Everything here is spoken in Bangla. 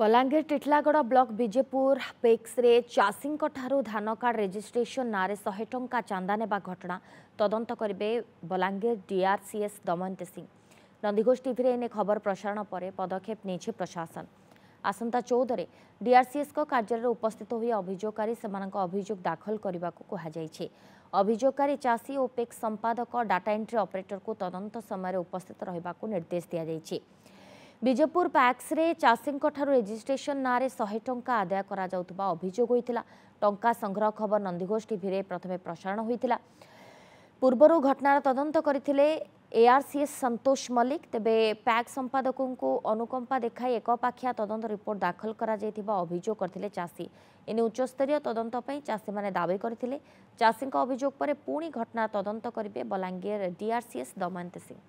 ବଲାଙ୍ଗୀର ଟିଟଲାଗଡ଼ ବ୍ଲକ ବିଜେପୁର ପେକ୍ସରେ ଚାଷୀଙ୍କଠାରୁ ଧାନ କାର୍ଡ ରେଜିଷ୍ଟ୍ରେସନ ନାଁରେ ଶହେ ଟଙ୍କା ଚାନ୍ଦା ନେବା ଘଟଣା ତଦନ୍ତ କରିବେ ବଲାଙ୍ଗୀର ଡିଆର୍ସିଏସ୍ ଦମୟନ୍ତୀ ସିଂ ନନ୍ଦିଘୋଷ ଟିଭିରେ ଏନେ ଖବର ପ୍ରସାରଣ ପରେ ପଦକ୍ଷେପ ନେଇଛି ପ୍ରଶାସନ ଆସନ୍ତା ଚଉଦରେ ଡିଆର୍ସିଏସ୍ଙ୍କ କାର୍ଯ୍ୟାଳୟରେ ଉପସ୍ଥିତ ହୋଇ ଅଭିଯୋଗକାରୀ ସେମାନଙ୍କ ଅଭିଯୋଗ ଦାଖଲ କରିବାକୁ କୁହାଯାଇଛି ଅଭିଯୋଗକାରୀ ଚାଷୀ ଓ ପେକ୍ ସମ୍ପାଦକ ଡାଟା ଏଣ୍ଟ୍ରି ଅପରେଟରକୁ ତଦନ୍ତ ସମୟରେ ଉପସ୍ଥିତ ରହିବାକୁ ନିର୍ଦ୍ଦେଶ ଦିଆଯାଇଛି ବିଜେପୁର ପ୍ୟାକ୍ସରେ ଚାଷୀଙ୍କଠାରୁ ରେଜିଷ୍ଟ୍ରେସନ ନାଁରେ ଶହେ ଟଙ୍କା ଆଦାୟ କରାଯାଉଥିବା ଅଭିଯୋଗ ହୋଇଥିଲା ଟଙ୍କା ସଂଗ୍ରହ ଖବର ନନ୍ଦିଘୋଷ ଟିଭିରେ ପ୍ରଥମେ ପ୍ରସାରଣ ହୋଇଥିଲା ପୂର୍ବରୁ ଘଟଣାର ତଦନ୍ତ କରିଥିଲେ এআরসিএস সন্তোষ মল্লিক তেবে প্যাক সম্পাদকঙ্কু অনুকম্পা দেখাই একপাখিয়া তদন্ত রিপোর্ট দাখল করা যাইতিবা অভিযোগ করলে চাষী এনে উচ্চস্তরীয় তদন্ত পাই চাষী মানে দাবি করলে চাষীঙ্ক অভিযোগ পরে পুনি ঘটনা তদন্ত করিবে বলাঙ্গীর ডিআরসিএস দময়ন্ত সিং